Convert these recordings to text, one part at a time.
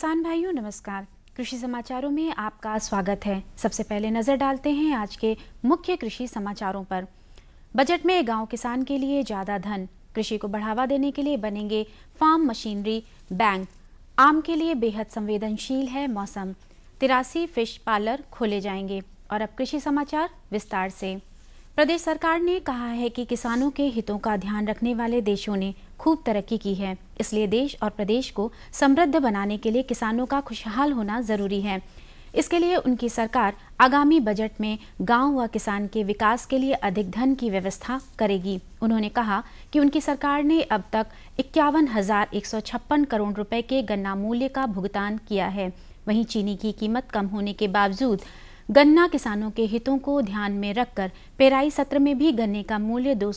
किसान भाइयों नमस्कार कृषि समाचारों में आपका स्वागत है सबसे पहले नजर डालते हैं आज के मुख्य कृषि समाचारों पर बजट में गांव किसान के लिए ज्यादा धन कृषि को बढ़ावा देने के लिए बनेंगे फार्म मशीनरी बैंक आम के लिए बेहद संवेदनशील है मौसम तिरासी फिश पार्लर खोले जाएंगे और अब कृषि समाचार विस्तार से प्रदेश सरकार ने कहा है कि किसानों के हितों का ध्यान रखने वाले देशों ने खूब तरक्की की है इसलिए देश और प्रदेश को समृद्ध बनाने के लिए किसानों का खुशहाल होना ज़रूरी है इसके लिए उनकी सरकार आगामी बजट में गांव व किसान के विकास के लिए अधिक धन की व्यवस्था करेगी उन्होंने कहा कि उनकी सरकार ने अब तक इक्यावन करोड़ रुपए के गन्ना मूल्य का भुगतान किया है वहीं चीनी की कीमत कम होने के बावजूद गन्ना किसानों के हितों को ध्यान में रखकर पेराई सत्र में भी गन्ने का मूल्य दो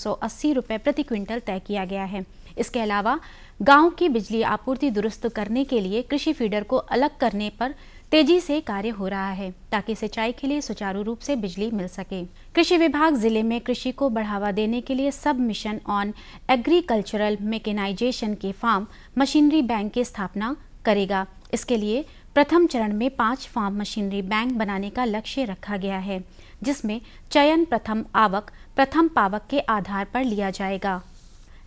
रुपए प्रति क्विंटल तय किया गया है इसके अलावा गांव की बिजली आपूर्ति दुरुस्त करने के लिए कृषि फीडर को अलग करने पर तेजी से कार्य हो रहा है ताकि सिंचाई के लिए सुचारू रूप से बिजली मिल सके कृषि विभाग जिले में कृषि को बढ़ावा देने के लिए सब मिशन ऑन एग्रीकल्चरल मेकेनाइजेशन के फार्म मशीनरी बैंक की स्थापना करेगा इसके लिए प्रथम चरण में पांच फार्म मशीनरी बैंक बनाने का लक्ष्य रखा गया है जिसमें चयन प्रथम आवक प्रथम पावक के आधार पर लिया जाएगा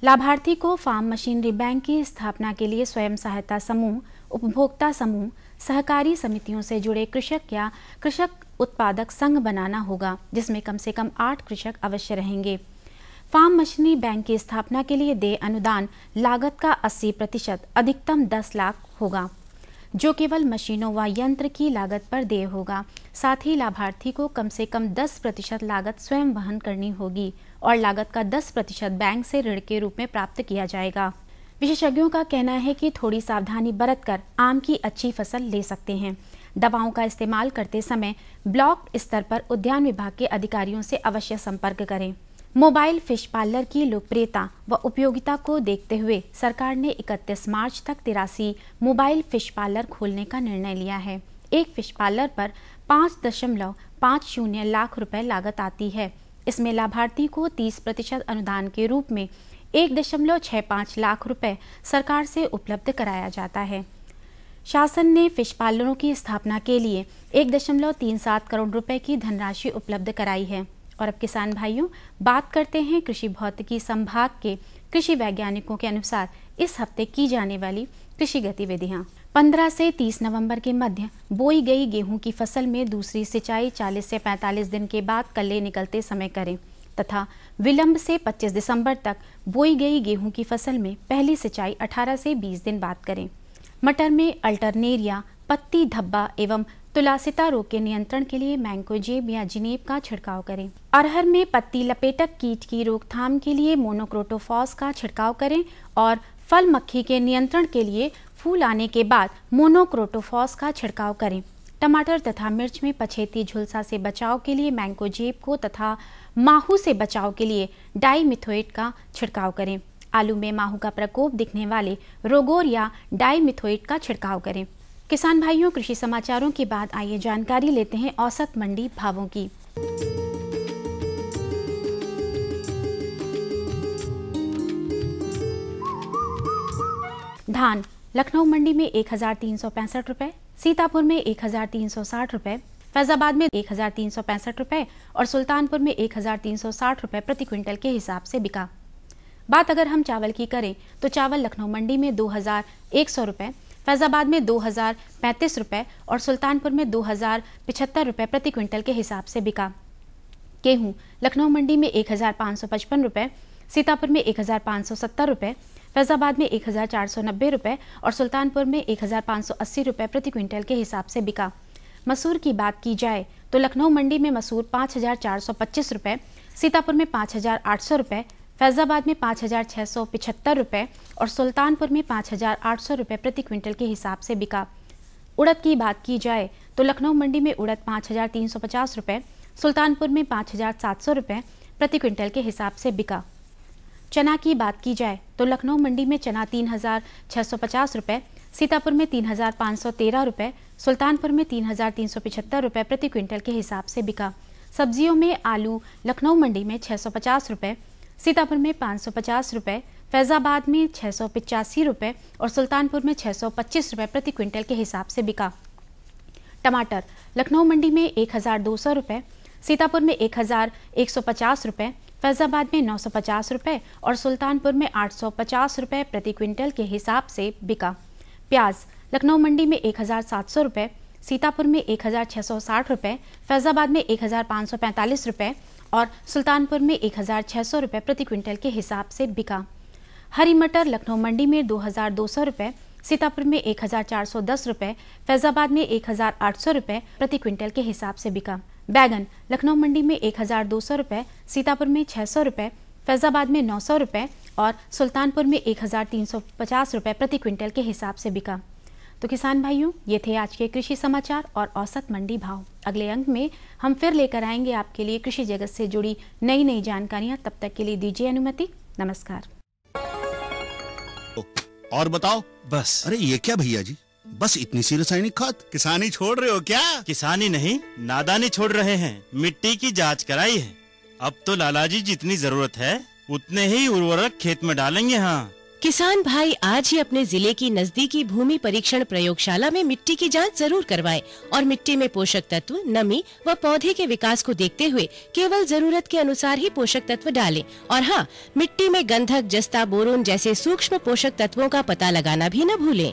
लाभार्थी को फार्म मशीनरी बैंक की स्थापना के लिए स्वयं सहायता समूह उपभोक्ता समूह सहकारी समितियों से जुड़े कृषक या कृषक उत्पादक संघ बनाना होगा जिसमें कम से कम आठ कृषक अवश्य रहेंगे फार्म मशीनरी बैंक की स्थापना के लिए दे अनुदान लागत का 80 प्रतिशत अधिकतम 10 लाख होगा जो केवल मशीनों व यंत्र की लागत पर देय होगा साथ ही लाभार्थी को कम से कम 10 प्रतिशत लागत स्वयं वहन करनी होगी और लागत का 10 प्रतिशत बैंक से ऋण के रूप में प्राप्त किया जाएगा विशेषज्ञों का कहना है कि थोड़ी सावधानी बरतकर आम की अच्छी फसल ले सकते हैं दवाओं का इस्तेमाल करते समय ब्लॉक स्तर पर उद्यान विभाग के अधिकारियों से अवश्य संपर्क करें मोबाइल फिश पार्लर की लोकप्रियता व उपयोगिता को देखते हुए सरकार ने 31 मार्च तक तिरासी मोबाइल फिश पार्लर खोलने का निर्णय लिया है एक फिश पार्लर पर पाँच दशमलव पाँच शून्य लाख रुपए लागत आती है इसमें लाभार्थी को 30 प्रतिशत अनुदान के रूप में एक दशमलव छः पाँच लाख रुपए सरकार से उपलब्ध कराया जाता है शासन ने फिश पार्लरों की स्थापना के लिए एक दशमलव तीन सात करोड़ रुपए की धनराशि उपलब्ध कराई है और अब किसान भाइयों बात करते हैं कृषि भौतिकी संभाग के कृषि वैज्ञानिकों के अनुसार इस हफ्ते की जाने वाली कृषि गतिविधियां 15 से 30 नवंबर के मध्य बोई गई गेहूं की फसल में दूसरी सिंचाई 40 से 45 दिन के बाद कल्ले निकलते समय करें तथा विलंब से 25 दिसंबर तक बोई गई गेहूं की फसल में पहली सिंचाई 18 से 20 दिन बाद करें मटर में अल्टरनेरिया पत्ती धब्बा एवं तुलासिता रोग के नियंत्रण के लिए मैंकोजेब या जिनेब का छिड़काव करें अरहर में पत्ती लपेटक कीट की रोकथाम के लिए मोनोक्रोटोफॉस का छिड़काव करें और फल मक्खी के नियंत्रण के लिए फूल आने के बाद मोनोक्रोटोफॉस का छिड़काव करें टमाटर तथा मिर्च में पछेती झुलसा से बचाव के लिए मैंगोजेब को तथा माहू से बचाव के लिए डाईमिथोइट का छिड़काव करें आलू में माहू का प्रकोप दिखने वाले रोगोर या डाईमिथोइट का छिड़काव करें किसान भाइयों कृषि समाचारों के बाद आइए जानकारी लेते हैं औसत मंडी भावों की धान लखनऊ मंडी में एक हजार तीन सौ पैंसठ रुपए सीतापुर में एक हजार तीन सौ साठ रुपए फैजाबाद में एक हजार तीन सौ पैंसठ रुपए और सुल्तानपुर में एक हजार तीन सौ साठ रुपए प्रति क्विंटल के हिसाब से बिका बात अगर हम चावल की करें तो चावल लखनऊ मंडी में दो हजार एक सौ रुपए फैजाबाद में दो हजार पैंतीस रुपए और सुल्तानपुर में दो हजार पिछहत्तर रुपए प्रति क्विंटल के हिसाब से बिका गेहूँ लखनऊ मंडी में एक हजार पाँच सौ पचपन रुपए सीतापुर में एक हजार पाँच सौ सत्तर रुपए फैजाबाद में एक रुपए और सुल्तानपुर में एक रुपए प्रति क्विंटल के हिसाब से बिका मसूर की बात की जाए तो लखनऊ मंडी में मसूर 5,425 रुपए सीतापुर में 5,800 रुपए फैजाबाद में 5,675 रुपए और सुल्तानपुर में 5,800 रुपए प्रति क्विंटल के हिसाब से बिका उड़द की बात की जाए तो लखनऊ मंडी में उड़द 5,350 रुपए सुल्तानपुर में 5,700 रुपए प्रति क्विंटल के हिसाब से बिका चना की बात की जाए तो लखनऊ मंडी में चना तीन हज़ार छः सौ पचास रुपये सीतापुर में तीन हज़ार पाँच सौ तेरह रुपये सुल्तानपुर में तीन हज़ार तीन सौ पिछहत्तर रुपये प्रति क्विंटल के हिसाब से बिका सब्जियों में आलू लखनऊ मंडी में छः सौ पचास रुपये सीतापुर में पाँच सौ पचास रुपये फैज़ाबाद में छः सौ पिचासी रुपये और सुल्तानपुर में छः सौ पच्चीस रुपये प्रति क्विंटल के हिसाब से बिका टमाटर लखनऊ मंडी में एक हज़ार दो सौ रुपये सीतापुर में एक हज़ार एक सौ पचास रुपये फैजाबाद में नौ सौ और सुल्तानपुर में आठ सौ प्रति क्विंटल के हिसाब से बिका प्याज लखनऊ मंडी में एक हजार सीतापुर में एक हजार फैजाबाद में एक हजार और सुल्तानपुर में एक हजार प्रति क्विंटल के हिसाब से बिका हरी मटर लखनऊ मंडी में दो हजार सीतापुर में एक हजार फैजाबाद में एक हजार प्रति क्विंटल के हिसाब से बिका बैगन लखनऊ मंडी में एक हजार दो सौ रुपये सीतापुर में छह सौ रुपये फैज़ाबाद में नौ सौ रुपये और सुल्तानपुर में एक हजार तीन सौ पचास रुपये प्रति क्विंटल के हिसाब से बिका तो किसान भाइयों ये थे आज के कृषि समाचार और औसत मंडी भाव अगले अंक में हम फिर लेकर आएंगे आपके लिए कृषि जगत से जुड़ी नई नई जानकारियां तब तक के लिए दीजिए अनुमति नमस्कार तो और बताओ बस अरे ये क्या भैया जी बस इतनी सी रासायनिक खाद किसानी छोड़ रहे हो क्या किसानी नहीं नादानी छोड़ रहे हैं मिट्टी की जांच कराई है अब तो लाला जी जितनी जरूरत है उतने ही उर्वरक खेत में डालेंगे हाँ किसान भाई आज ही अपने जिले की नजदीकी भूमि परीक्षण प्रयोगशाला में मिट्टी की जांच जरूर करवाएं और मिट्टी में पोषक तत्व नमी व पौधे के विकास को देखते हुए केवल जरूरत के अनुसार ही पोषक तत्व डालें और हाँ मिट्टी में गंधक जस्ता बोरोन जैसे सूक्ष्म पोषक तत्वों का पता लगाना भी न भूलें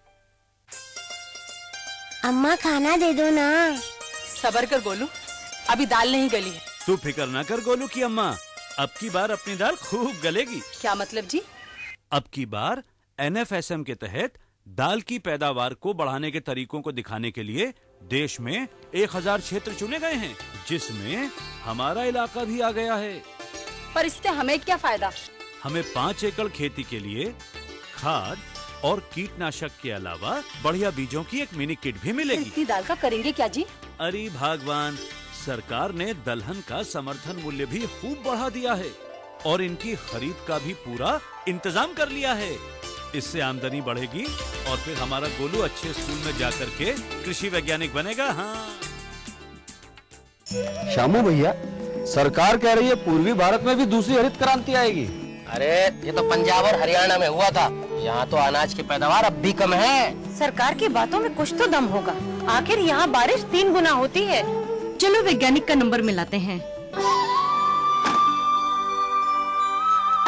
अम्मा खाना दे दो ना सबर कर गोलू अभी दाल नहीं गली है तू फिक्र ना कर गोलू की अम्मा अब की बार अपनी दाल खूब गलेगी क्या मतलब जी अब की बार एम के तहत दाल की पैदावार को बढ़ाने के तरीकों को दिखाने के लिए देश में 1000 क्षेत्र चुने गए हैं जिसमें हमारा इलाका भी आ गया है पर इससे हमें क्या फायदा हमें पाँच एकड़ खेती के लिए खाद और कीटनाशक के अलावा बढ़िया बीजों की एक मिनी किट भी मिलेगी इतनी दाल का करेंगे क्या जी अरे भगवान सरकार ने दलहन का समर्थन मूल्य भी खूब बढ़ा दिया है और इनकी खरीद का भी पूरा इंतजाम कर लिया है इससे आमदनी बढ़ेगी और फिर हमारा गोलू अच्छे स्कूल में जा करके कृषि वैज्ञानिक बनेगा हाँ श्यामू भैया सरकार कह रही है पूर्वी भारत में भी दूसरी हरित क्रांति आएगी अरे ये तो पंजाब और हरियाणा में हुआ था यहाँ तो अनाज की पैदावार अब भी कम है सरकार की बातों में कुछ तो दम होगा आखिर यहाँ बारिश तीन गुना होती है चलो वैज्ञानिक का नंबर मिलाते हैं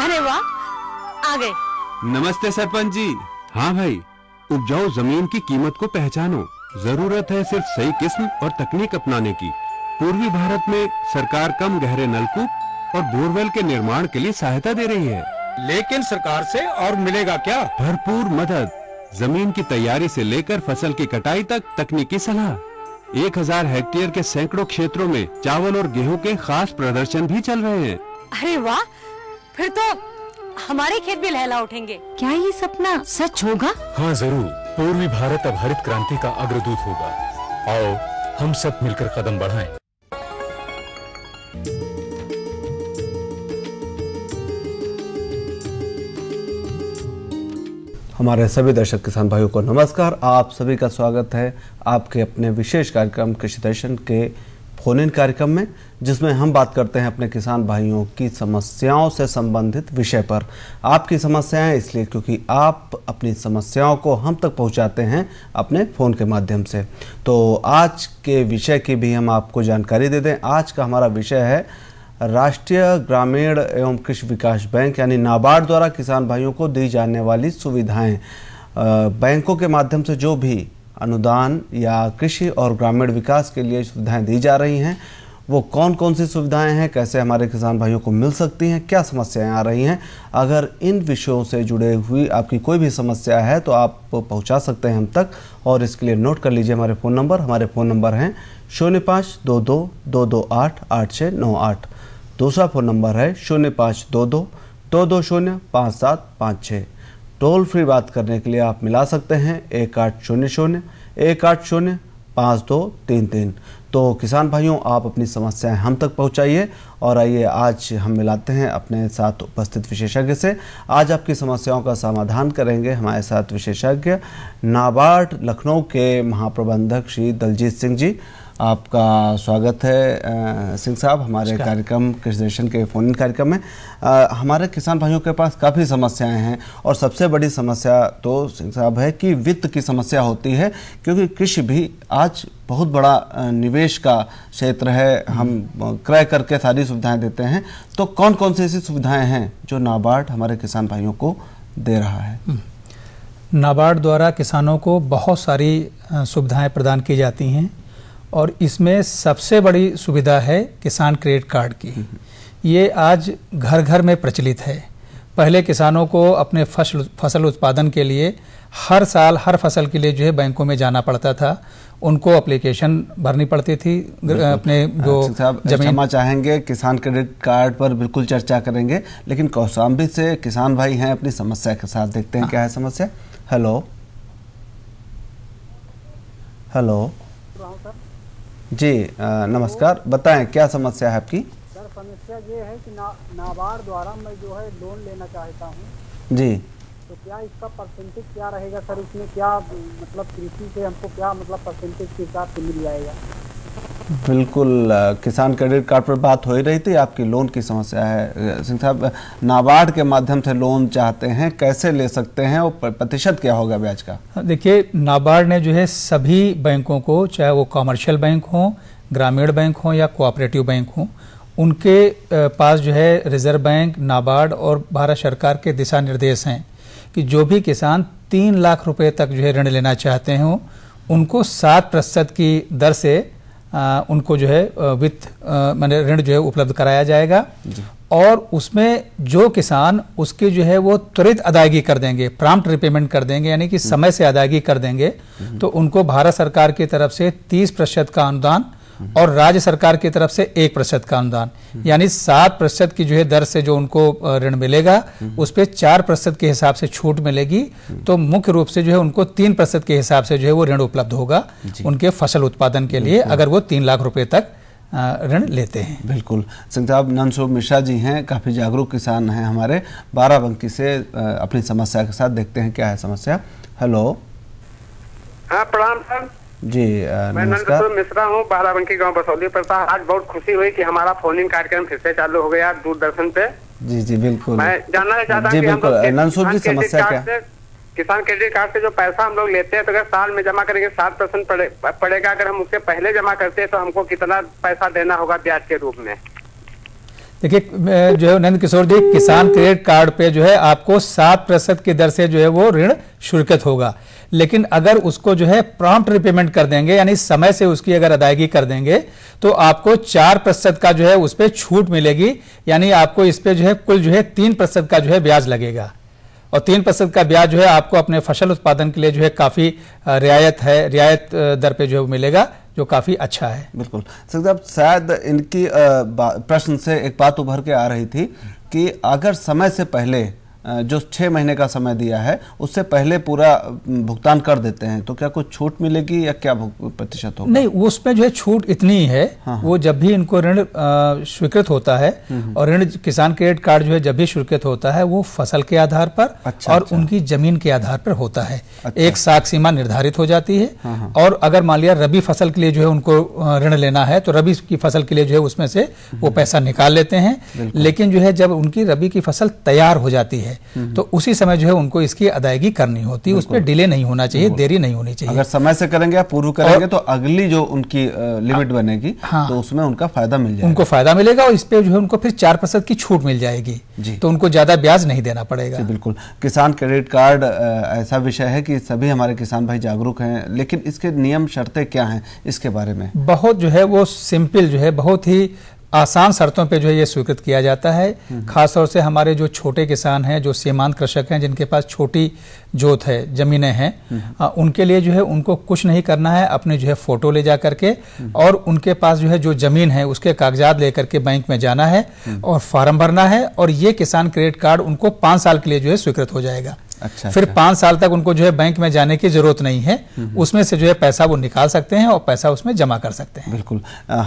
अरे वाह आ गए नमस्ते सरपंच जी हाँ भाई उपजाऊ जमीन की कीमत को पहचानो जरूरत है सिर्फ सही किस्म और तकनीक अपनाने की पूर्वी भारत में सरकार कम गहरे नलकूप और बोरवेल के निर्माण के लिए सहायता दे रही है लेकिन सरकार से और मिलेगा क्या भरपूर मदद जमीन की तैयारी से लेकर फसल की कटाई तक तकनीकी सलाह एक हजार हेक्टेयर के सैकड़ों क्षेत्रों में चावल और गेहूं के खास प्रदर्शन भी चल रहे हैं अरे वाह फिर तो हमारे खेत भी लहला उठेंगे क्या ये सपना सच होगा हाँ जरूर पूर्वी भारत अब हरित क्रांति का अग्रदूत होगा आओ हम सब मिलकर कदम बढ़ाएं। हमारे सभी दर्शक किसान भाइयों को नमस्कार आप सभी का स्वागत है आपके अपने विशेष कार्यक्रम कृषि दर्शन के फोन इन कार्यक्रम में जिसमें हम बात करते हैं अपने किसान भाइयों की समस्याओं से संबंधित विषय पर आपकी समस्याएं इसलिए क्योंकि आप अपनी समस्याओं को हम तक पहुंचाते हैं अपने फ़ोन के माध्यम से तो आज के विषय की भी हम आपको जानकारी दे दें आज का हमारा विषय है राष्ट्रीय ग्रामीण एवं कृषि विकास बैंक यानी नाबार्ड द्वारा किसान भाइयों को दी जाने वाली सुविधाएं बैंकों के माध्यम से जो भी अनुदान या कृषि और ग्रामीण विकास के लिए सुविधाएं दी जा रही हैं वो कौन कौन सी सुविधाएं हैं कैसे हमारे किसान भाइयों को मिल सकती हैं क्या समस्याएं आ रही हैं अगर इन विषयों से जुड़े हुई आपकी कोई भी समस्या है तो आप पहुंचा सकते हैं हम तक और इसके लिए नोट कर लीजिए हमारे फ़ोन नंबर हमारे फ़ोन नंबर हैं शून्य पाँच दो दो दो दो आठ आठ छः नौ आठ दूसरा फ़ोन नंबर है शून्य पाँच दो दो दो दो शून्य पाँच सात पाँच छः टोल फ्री बात करने के लिए आप मिला सकते हैं एक आठ शून्य शून्य एक आठ शून्य पाँच दो तीन तीन तो किसान भाइयों आप अपनी समस्याएं हम तक पहुंचाइए और आइए आज हम मिलाते हैं अपने साथ उपस्थित विशेषज्ञ से आज आपकी समस्याओं का समाधान करेंगे हमारे साथ विशेषज्ञ नाबार्ड लखनऊ के महाप्रबंधक श्री दलजीत सिंह जी आपका स्वागत है सिंह साहब हमारे कार्यक्रम कृषि दर्शन के फोन इन कार्यक्रम में आ, हमारे किसान भाइयों के पास काफ़ी समस्याएं हैं और सबसे बड़ी समस्या तो सिंह साहब है कि वित्त की समस्या होती है क्योंकि कृषि भी आज बहुत बड़ा निवेश का क्षेत्र है हम हम्म। क्रय करके सारी सुविधाएं देते हैं तो कौन कौन सी ऐसी सुविधाएँ हैं जो नाबार्ड हमारे किसान भाइयों को दे रहा है हम्म। नाबार्ड द्वारा किसानों को बहुत सारी सुविधाएं प्रदान की जाती हैं और इसमें सबसे बड़ी सुविधा है किसान क्रेडिट कार्ड की ये आज घर घर में प्रचलित है पहले किसानों को अपने फसल फसल उत्पादन के लिए हर साल हर फसल के लिए जो है बैंकों में जाना पड़ता था उनको एप्लीकेशन भरनी पड़ती थी अपने हाँ, जो जमीन चाहेंगे किसान क्रेडिट कार्ड पर बिल्कुल चर्चा करेंगे लेकिन कौशाम्बी से किसान भाई हैं अपनी समस्या के साथ देखते हैं हाँ। क्या है समस्या हेलो हेलो जी नमस्कार बताएं क्या समस्या है आपकी सर समस्या ये है कि ना, नाबार द्वारा मैं जो है लोन लेना चाहता हूँ जी तो क्या इसका परसेंटेज क्या रहेगा सर इसमें क्या मतलब कृषि से हमको क्या मतलब परसेंटेज के हिसाब से मिल जाएगा बिल्कुल किसान क्रेडिट कार्ड पर बात हो ही रही थी आपकी लोन की समस्या है सिंह साहब नाबार्ड के माध्यम से लोन चाहते हैं कैसे ले सकते हैं और प्रतिशत क्या होगा ब्याज का हाँ, देखिए नाबार्ड ने जो है सभी बैंकों को चाहे वो कॉमर्शियल बैंक हों ग्रामीण बैंक हों या कोऑपरेटिव बैंक हों उनके पास जो है रिजर्व बैंक नाबार्ड और भारत सरकार के दिशा निर्देश हैं कि जो भी किसान तीन लाख रुपये तक जो है ऋण लेना चाहते हों उनको सात प्रतिशत की दर से उनको जो है वित्त मैंने ऋण जो है उपलब्ध कराया जाएगा और उसमें जो किसान उसकी जो है वो त्वरित अदायगी कर देंगे प्राम्प्ट रिपेमेंट कर देंगे यानी कि हम्म। समय से अदायगी कर देंगे हम्म। तो उनको भारत सरकार की तरफ से 30 प्रतिशत का अनुदान और राज्य सरकार की तरफ से एक प्रतिशत का अनुदान यानी सात प्रतिशत की जो है दर से जो उनको ऋण मिलेगा उस पर चार प्रतिशत के हिसाब से छूट मिलेगी तो मुख्य रूप से जो है उनको तीन प्रतिशत के हिसाब से जो है वो ऋण उपलब्ध होगा उनके फसल उत्पादन के लिए अगर वो तीन लाख रुपए तक ऋण लेते हैं बिल्कुल संताब साहब मिश्रा जी हैं काफ़ी जागरूक किसान हैं हमारे बाराबंकी से अपनी समस्या के साथ देखते हैं क्या है समस्या हेलो हाँ प्रणाम सर जी मैं नंदकिशोर तो मिश्रा हूँ बाराबंकी गांव बसौली था आज बहुत खुशी हुई कि हमारा फोन इन कार्यक्रम फिर से चालू हो गया दूरदर्शन पे जी जी बिल्कुल मैं जानना चाहता जी बिल्कुल नंदसूर जी समस्या क्या किसान क्रेडिट कार्ड से जो पैसा हम लोग लेते हैं तो अगर साल में जमा करेंगे सात परसेंट पड़ेगा अगर हम उससे पहले जमा करते हैं तो हमको कितना पैसा देना होगा ब्याज के रूप में देखिए जो है नंद किशोर जी किसान क्रेडिट कार्ड पे जो है आपको सात प्रतिशत की दर से जो है वो ऋण स्वीकृत होगा लेकिन अगर उसको जो है प्रॉम्प्ट रिपेमेंट कर देंगे यानी समय से उसकी अगर अदायगी कर देंगे तो आपको चार प्रतिशत का जो है उस पर छूट मिलेगी यानी आपको इस पर जो है कुल जो है तीन प्रतिशत का जो है ब्याज लगेगा और तीन परसेंट का ब्याज जो है आपको अपने फसल उत्पादन के लिए जो है काफ़ी रियायत है रियायत दर पे जो है वो मिलेगा जो काफ़ी अच्छा है बिल्कुल शायद इनकी प्रश्न से एक बात उभर के आ रही थी कि अगर समय से पहले जो छः महीने का समय दिया है उससे पहले पूरा भुगतान कर देते हैं तो क्या कुछ छूट मिलेगी या क्या प्रतिशत होगा नहीं उसमें जो है छूट इतनी है हाँ।, हाँ। वो जब भी इनको ऋण स्वीकृत होता है हम्म, हम्म। और ऋण किसान क्रेडिट कार्ड जो है जब भी स्वीकृत होता है वो फसल के आधार पर अच्छा, और अच्छा। उनकी जमीन के आधार पर होता है अच्छा। एक साख सीमा निर्धारित हो जाती है हाँ, हाँ। और अगर मान लिया रबी फसल के लिए जो है उनको ऋण लेना है तो रबी की फसल के लिए जो है उसमें से वो हम्म। पैसा निकाल लेते हैं लेकिन जो है जब उनकी रबी की फसल तैयार हो जाती है है तो उसी समय जो है उनको इसकी अदायगी करनी होती है उसमें डिले नहीं होना चाहिए देरी नहीं होनी चाहिए अगर समय से करेंगे या पूर्व करेंगे तो अगली जो उनकी लिमिट हाँ। बनेगी हाँ, तो उसमें उनका फायदा मिल जाएगा उनको फायदा मिलेगा और इस पे जो है उनको फिर चार प्रतिशत की छूट मिल जाएगी तो उनको ज्यादा ब्याज नहीं देना पड़ेगा बिल्कुल किसान क्रेडिट कार्ड ऐसा विषय है की सभी हमारे किसान भाई जागरूक है लेकिन इसके नियम शर्तें क्या है इसके बारे में बहुत जो है वो सिंपल जो है बहुत ही आसान शर्तों पे जो है ये स्वीकृत किया जाता है खासतौर से हमारे जो छोटे किसान हैं जो सीमांत कृषक हैं जिनके पास छोटी जोत है ज़मीनें हैं उनके लिए जो है उनको कुछ नहीं करना है अपने जो है फ़ोटो ले जा करके और उनके पास जो है जो ज़मीन है उसके कागजात लेकर के बैंक में जाना है और फॉर्म भरना है और ये किसान क्रेडिट कार्ड उनको पाँच साल के लिए जो है स्वीकृत हो जाएगा अच्छा, फिर अच्छा। पाँच साल तक उनको जो है बैंक में जाने की जरूरत नहीं है हम्म, हम्म। उसमें से जो है पैसा वो निकाल सकते हैं और पैसा उसमें जमा कर सकते हैं बिल्कुल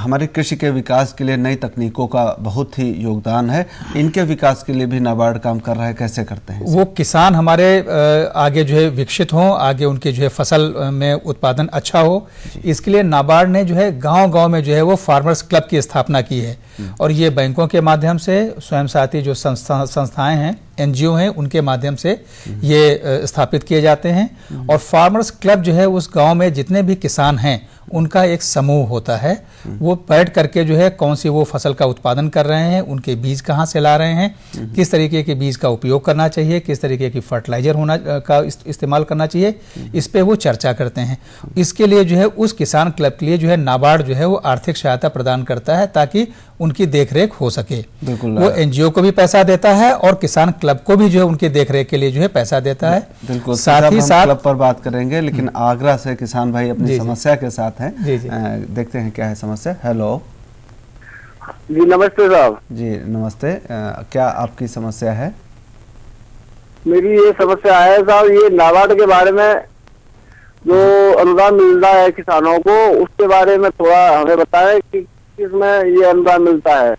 हमारे कृषि के विकास के लिए नई तकनीकों का बहुत ही योगदान है इनके विकास के लिए भी नाबार्ड काम कर रहा है कैसे करते हैं वो किसान हमारे आगे जो है विकसित हों आगे उनके जो है फसल में उत्पादन अच्छा हो इसके लिए नाबार्ड ने जो है गाँव गाँव में जो है वो फार्मर्स क्लब की स्थापना की है हम्म। और ये बैंकों के माध्यम से स्वयं साथी जो संस्था संस्थाएं हैं एनजीओ हैं उनके माध्यम से ये स्थापित किए जाते हैं और फार्मर्स क्लब जो है उस गांव में जितने भी किसान हैं उनका एक समूह होता है वो बैठ करके जो है कौन सी वो फसल का उत्पादन कर रहे हैं उनके बीज कहाँ से ला रहे हैं किस तरीके के बीज का उपयोग करना चाहिए किस तरीके की फर्टिलाइजर होना का इस, इस्तेमाल करना चाहिए इस पर वो चर्चा करते हैं इसके लिए जो है उस किसान क्लब के लिए जो है नाबार्ड जो है वो आर्थिक सहायता प्रदान करता है ताकि उनकी देख हो सके वो एनजीओ को भी पैसा देता है और किसान क्लब को भी जो है उनकी देख के लिए जो है पैसा देता है बिल्कुल साथ तो ही साथ क्लब पर बात करेंगे लेकिन हम्म। आगरा से किसान भाई अपनी समस्या के साथ साथ हैं जी जी आ, देखते हैं क्या है समस्या हेलो जी नमस्ते साहब जी नमस्ते आ, क्या आपकी समस्या है मेरी ये समस्या है साहब ये नाबार्ड के बारे में जो अनुदान मिलता है किसानों को उसके बारे में थोड़ा हमें बताएं कि किसमें ये अनुदान मिलता है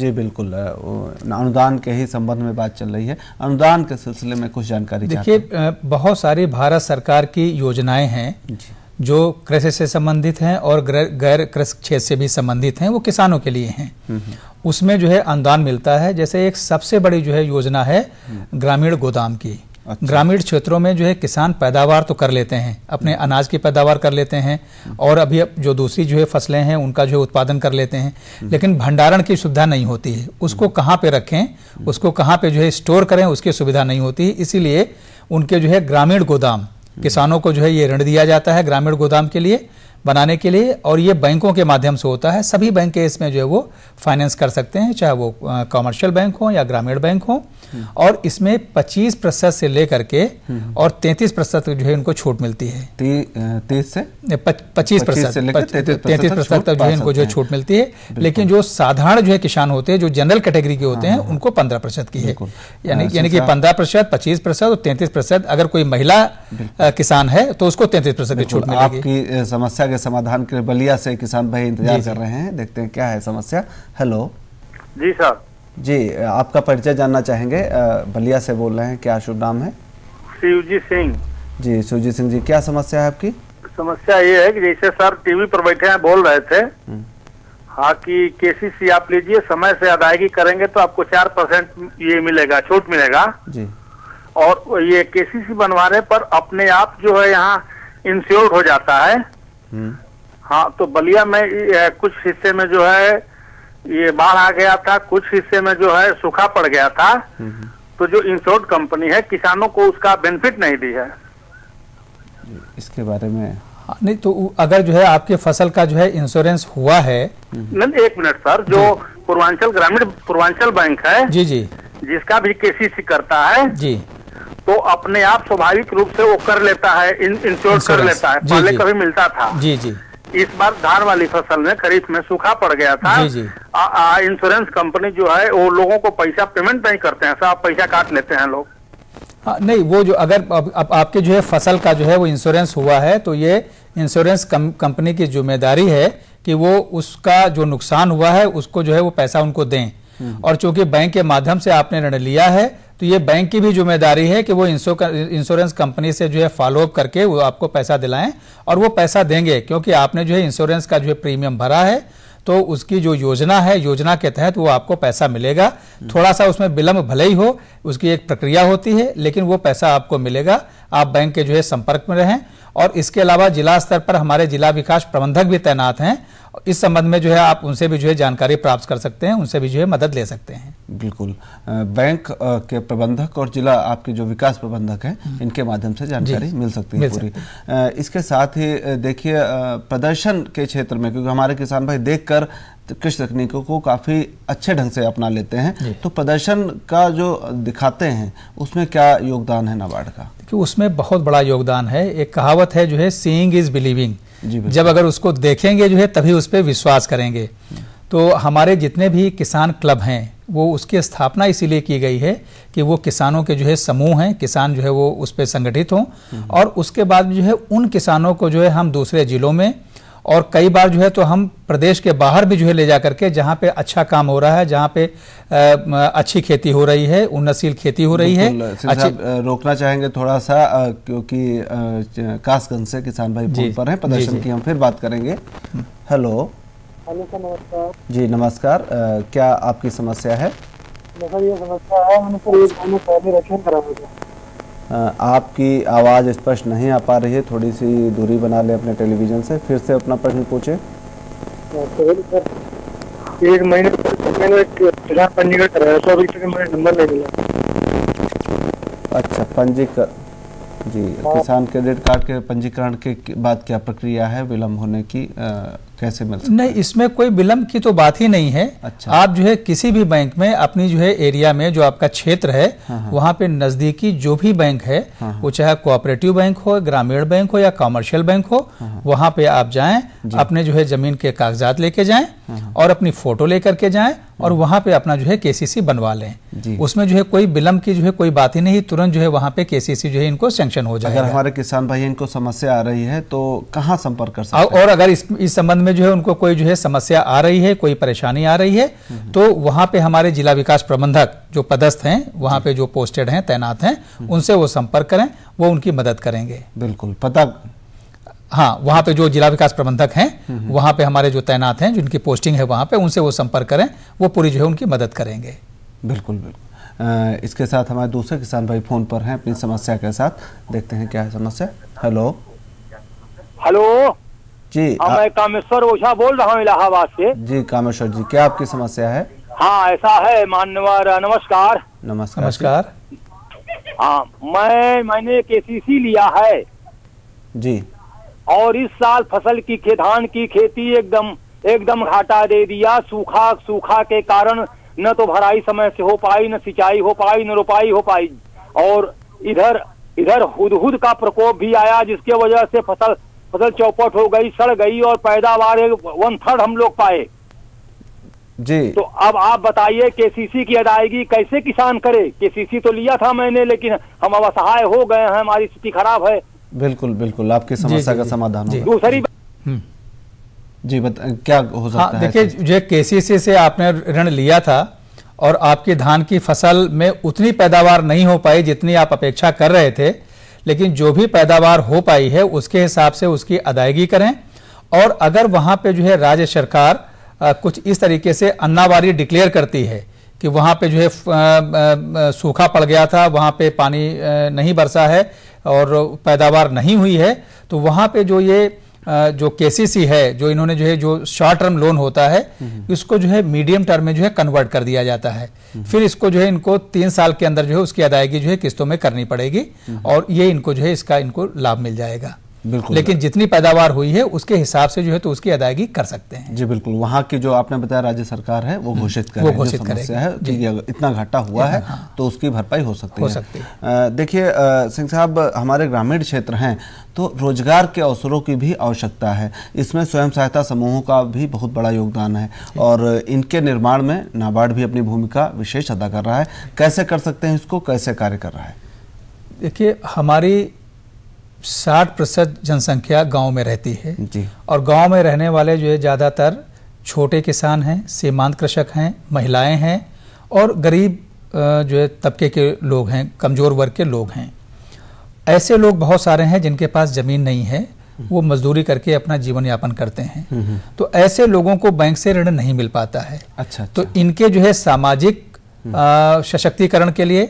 जी बिल्कुल अनुदान के ही संबंध में बात चल रही है अनुदान के सिलसिले में कुछ जानकारी देखिए बहुत सारी भारत सरकार की योजनाएं हैं जो कृषि से संबंधित हैं और गैर कृषि क्षेत्र से भी संबंधित हैं वो किसानों के लिए हैं हम्म, हम्म। उसमें जो है अनुदान मिलता है जैसे एक सबसे बड़ी जो है योजना है हम्म। ग्रामीण गोदाम की अच्छा। ग्रामीण क्षेत्रों में जो है किसान पैदावार तो कर लेते हैं अपने अनाज की पैदावार कर लेते हैं और अभी अब जो दूसरी जो है फसलें हैं उनका जो है उत्पादन कर लेते हैं लेकिन भंडारण की सुविधा नहीं होती है उसको कहाँ पे रखें उसको कहाँ पे जो है स्टोर करें उसकी सुविधा नहीं होती इसीलिए उनके जो है ग्रामीण गोदाम किसानों को जो है ये ऋण दिया जाता है ग्रामीण गोदाम के लिए बनाने के लिए और ये बैंकों के माध्यम से होता है सभी बैंक इसमें जो है वो फाइनेंस कर सकते हैं चाहे वो कॉमर्शियल बैंक हो या ग्रामीण बैंक हो हम्म। और इसमें 25 प्रतिशत से लेकर के हम्म। और 33 प्रतिशत जो है इनको छूट मिलती है पच्चीस प्रतिशत तैतीस प्रतिशत तक जो है इनको जो है छूट मिलती है लेकिन जो साधारण जो है किसान होते हैं जो जनरल कैटेगरी के होते हाँ, हैं हाँ, हाँ। उनको पंद्रह प्रतिशत की है यानी कि पंद्रह प्रतिशत पच्चीस प्रतिशत और तैतीस प्रतिशत अगर कोई महिला किसान है तो उसको तैतीस प्रतिशत की छूट मिलेगी आपकी समस्या के समाधान के लिए बलिया से किसान भाई इंतजार कर रहे हैं देखते हैं क्या है समस्या हेलो जी सर जी आपका परिचय जानना चाहेंगे बलिया से बोल रहे हैं क्या शुभ नाम है शिवजी सिंह जी शिवजी सिंह जी क्या समस्या है आपकी समस्या ये है कि जैसे सर टीवी पर बैठे हैं बोल रहे थे हम्म। हाँ कि केसीसी आप लीजिए समय से अदायगी करेंगे तो आपको चार परसेंट ये मिलेगा छूट मिलेगा जी और ये केसीसी बनवाने पर अपने आप जो है यहाँ इंश्योर्ड हो जाता है हाँ तो बलिया में कुछ हिस्से में जो है ये बाढ़ आ गया था कुछ हिस्से में जो है सूखा पड़ गया था तो जो इंश्योर्ड कंपनी है किसानों को उसका बेनिफिट नहीं दी है इसके बारे में हाँ, नहीं तो अगर जो है आपके फसल का जो है इंश्योरेंस हुआ है नहीं एक मिनट सर जो पूर्वांचल ग्रामीण पूर्वांचल बैंक है जी जी जिसका भी केसीसी करता है जी तो अपने आप स्वाभाविक रूप से वो कर लेता है इंश्योर कर लेता है पहले कभी मिलता था जी जी इस बार धान वाली फसल में खरीफ में सूखा पड़ गया था जी जी इंश्योरेंस कंपनी जो है वो लोगों को पैसा पेमेंट नहीं करते हैं साहब पैसा काट लेते हैं लोग हाँ, नहीं वो जो अगर आप, आप, आपके जो है फसल का जो है वो इंश्योरेंस हुआ है तो ये इंश्योरेंस कंपनी की जिम्मेदारी है कि वो उसका जो नुकसान हुआ है उसको जो है वो पैसा उनको दें हम्म। और चूंकि बैंक के माध्यम से आपने ऋण लिया है तो ये बैंक की भी जिम्मेदारी है कि वो इंश्योरेंस कंपनी से जो है फॉलोअप करके वो आपको पैसा दिलाएं और वो पैसा देंगे क्योंकि आपने जो है इंश्योरेंस का जो है प्रीमियम भरा है तो उसकी जो योजना है योजना के तहत वो आपको पैसा मिलेगा हम्म। थोड़ा सा उसमें विलंब भले ही हो उसकी एक प्रक्रिया होती है लेकिन वो पैसा आपको मिलेगा आप बैंक के जो है संपर्क में रहें और इसके अलावा जिला स्तर पर हमारे जिला विकास प्रबंधक भी तैनात हैं इस संबंध में जो है आप उनसे भी जो है जानकारी प्राप्त कर सकते हैं उनसे भी जो है मदद ले सकते हैं बिल्कुल बैंक के प्रबंधक और जिला आपके जो विकास प्रबंधक हैं हम्म। इनके माध्यम से जानकारी मिल सकती है पूरी इसके साथ ही देखिए प्रदर्शन के क्षेत्र में क्योंकि हमारे किसान भाई देखकर कृषि तकनीकों को काफ़ी अच्छे ढंग से अपना लेते हैं तो प्रदर्शन का जो दिखाते हैं उसमें क्या योगदान है नाबार्ड का देखिए उसमें बहुत बड़ा योगदान है एक कहावत है जो है सीइंग इज़ बिलीविंग जब अगर उसको देखेंगे जो है तभी उस पर विश्वास करेंगे तो हमारे जितने भी किसान क्लब हैं वो उसकी स्थापना इसीलिए की गई है कि वो किसानों के जो है समूह हैं किसान जो है वो उस पर संगठित हों हम्म। और उसके बाद जो है उन किसानों को जो है हम दूसरे जिलों में और कई बार जो है तो हम प्रदेश के बाहर भी जो है ले जा करके जहाँ पे अच्छा काम हो रहा है जहाँ पे आ, अच्छी खेती हो रही है उन्नतशील खेती हो रही है अच्छा रोकना चाहेंगे थोड़ा सा आ, क्योंकि कासगंज से किसान भाई फोन पर हैं प्रदर्शन की हम फिर बात करेंगे हेलो हेलो सर नमस्कार जी नमस्कार आ, क्या आपकी समस्या है समस्या आपकी आवाज़ स्पष्ट नहीं आ पा रही है थोड़ी सी दूरी बना ले अपने टेलीविज़न से फिर से अपना प्रश्न पूछे हाँ, तो एक महीने तो नंबर अच्छा पंजीकरण जी हाँ। किसान क्रेडिट कार्ड के पंजीकरण के बाद क्या प्रक्रिया है विलम्ब होने की आ, कैसे मिल सकता नहीं इसमें कोई विलम्ब की तो बात ही नहीं है अच्छा आप जो है किसी भी बैंक में अपनी जो है एरिया में जो आपका क्षेत्र है हाँ।, हाँ। वहाँ पे नजदीकी जो भी बैंक है हाँ, हाँ। वो चाहे कोऑपरेटिव बैंक हो ग्रामीण बैंक हो या कॉमर्शियल बैंक हो हाँ।, हाँ। वहाँ पे आप जाएं अपने जो है जमीन के कागजात लेके जाए और अपनी फोटो लेकर के जाए और वहाँ पे अपना जो है केसीसी बनवा लें उसमें जो है कोई विलम्ब की जो है कोई बात ही नहीं तुरंत जो है वहाँ पे केसीसी जो है इनको सेंक्शन हो जाए अगर हमारे किसान भाई इनको समस्या आ रही है तो कहाँ संपर्क कर सकते हैं और अगर इस संबंध में जो है उनको कोई जो है समस्या आ रही है कोई परेशानी आ रही है तो वहां पे हमारे जिला विकास प्रबंधक जो पदस्थ हैं वहां पे जो पोस्टेड हैं तैनात हैं उनसे वो संपर्क करें वो उनकी मदद करेंगे बिल्कुल पता हाँ वहां पे जो जिला विकास प्रबंधक हैं हम्म, हम्म। वहां पे हमारे जो तैनात हैं जिनकी पोस्टिंग है वहां पे उनसे वो संपर्क करें वो पूरी जो है उनकी मदद करेंगे बिल्कुल बिल्कुल इसके साथ हमारे दूसरे किसान भाई फोन पर हैं अपनी समस्या के साथ देखते हैं क्या है समस्या हेलो हेलो जी हाँ आ... मैं कामेश्वर ओझा बोल रहा हूँ इलाहाबाद से जी कामेश्वर जी क्या आपकी समस्या है हाँ ऐसा है मान्यवर नमस्कार नमस्कार नमस्कार हाँ मैं मैंने के लिया है जी और इस साल फसल की धान की खेती एकदम एकदम घाटा दे दिया सूखा सूखा के कारण न तो भराई समय से हो पाई न सिंचाई हो पाई न रोपाई हो पाई और इधर इधर हुदहुद का प्रकोप भी आया जिसके वजह से फसल फसल चौपट हो गई सड़ गई और पैदावार वन थर्ड हम लोग पाए जी तो अब आप बताइए केसीसी की अदायगी कैसे किसान करे केसीसी तो लिया था मैंने लेकिन हम अब असहाय हो गए हैं हमारी स्थिति खराब है बिल्कुल बिल्कुल आपकी समस्या का समाधान दूसरी हम्म। जी बता क्या हो हाँ, सकता हाँ, है देखिए जो केसीसी से आपने ऋण लिया था और आपकी धान की फसल में उतनी पैदावार नहीं हो पाई जितनी आप अपेक्षा कर रहे थे लेकिन जो भी पैदावार हो पाई है उसके हिसाब से उसकी अदायगी करें और अगर वहाँ पे जो है राज्य सरकार कुछ इस तरीके से अन्नावारी डिक्लेयर करती है कि वहाँ पे जो है सूखा पड़ गया था वहाँ पे पानी नहीं बरसा है और पैदावार नहीं हुई है तो वहाँ पे जो ये जो केसीसी है जो इन्होंने जो है जो शॉर्ट टर्म लोन होता है हम्म। इसको जो है मीडियम टर्म में जो है कन्वर्ट कर दिया जाता है हम्म। फिर इसको जो है इनको तीन साल के अंदर जो है उसकी अदायगी जो है किस्तों में करनी पड़ेगी हम्म। और ये इनको जो है इसका इनको लाभ मिल जाएगा बिल्कुल लेकिन जितनी पैदावार हुई है उसके हिसाब से जो है तो उसकी अदायगी कर सकते हैं जी बिल्कुल वहाँ की जो आपने बताया राज्य सरकार है वो हम्म, घोषित कर घोषित तो इतना घाटा हुआ है हाँ। तो उसकी भरपाई हो सकती हो सकती है देखिए सिंह साहब हमारे ग्रामीण क्षेत्र हैं तो रोजगार के अवसरों की भी आवश्यकता है इसमें स्वयं सहायता समूहों का भी बहुत बड़ा योगदान है और इनके निर्माण में नाबार्ड भी अपनी भूमिका विशेष अदा कर रहा है कैसे कर सकते हैं इसको कैसे कार्य कर रहा है देखिए हमारी साठ प्रतिशत जनसंख्या गांव में रहती है जी और गांव में रहने वाले जो है ज़्यादातर छोटे किसान हैं सीमांत कृषक हैं महिलाएं हैं और गरीब जो है तबके के लोग हैं कमज़ोर वर्ग के लोग हैं ऐसे लोग बहुत सारे हैं जिनके पास ज़मीन नहीं है वो मजदूरी करके अपना जीवन यापन करते हैं हम्म, हम्म। तो ऐसे लोगों को बैंक से ऋण नहीं मिल पाता है अच्छा, तो अच्छा। तो इनके जो है सामाजिक सशक्तिकरण के लिए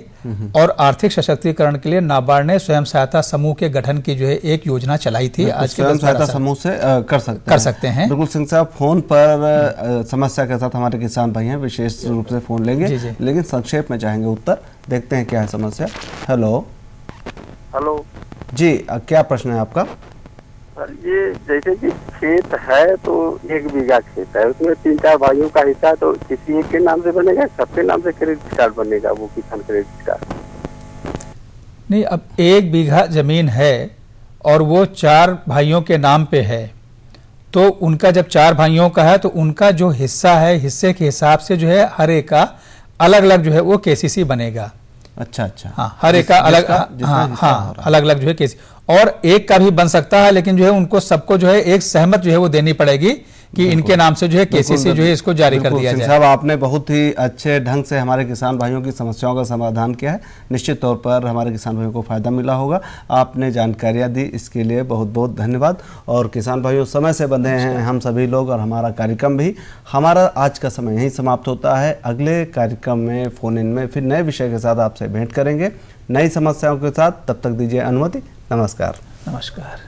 और आर्थिक सशक्तिकरण के लिए नाबार्ड ने स्वयं सहायता समूह के गठन की जो है एक योजना चलाई थी आज के स्वयं सहायता समूह से कर सकते कर सकते हैं बिल्कुल सिंह साहब फोन पर समस्या के साथ हमारे किसान भाई हैं विशेष रूप से फोन लेंगे जी जी। लेकिन संक्षेप में चाहेंगे उत्तर देखते हैं क्या है समस्या हेलो हेलो जी क्या प्रश्न है आपका सर ये जैसे कि खेत है तो एक बीघा खेत है उसमें तीन चार भाइयों का हिस्सा तो किसी एक के नाम से बनेगा सबके नाम से क्रेडिट कार्ड बनेगा वो किसान क्रेडिट कार्ड नहीं अब एक बीघा जमीन है और वो चार भाइयों के नाम पे है तो उनका जब चार भाइयों का है तो उनका जो हिस्सा है हिस्से के हिसाब से जो है हर एक का अलग अलग जो है वो केसीसी बनेगा अच्छा अच्छा हाँ हर एक का अलग हाँ हाँ अलग अलग जो है केसी और एक का भी बन सकता है लेकिन जो है उनको सबको जो है एक सहमत जो है वो देनी पड़ेगी कि इनके नाम से जो है केसीसी जो है इसको जारी कर दिया जाए साहब आपने बहुत ही अच्छे ढंग से हमारे किसान भाइयों की समस्याओं का समाधान किया है निश्चित तौर पर हमारे किसान भाइयों को फायदा मिला होगा आपने जानकारियां दी इसके लिए बहुत बहुत धन्यवाद और किसान भाइयों समय से बंधे हैं हम सभी लोग और हमारा कार्यक्रम भी हमारा आज का समय यहीं समाप्त होता है अगले कार्यक्रम में फोन इन में फिर नए विषय के साथ आपसे भेंट करेंगे नई समस्याओं के साथ तब तक दीजिए अनुमति नमस्कार नमस्कार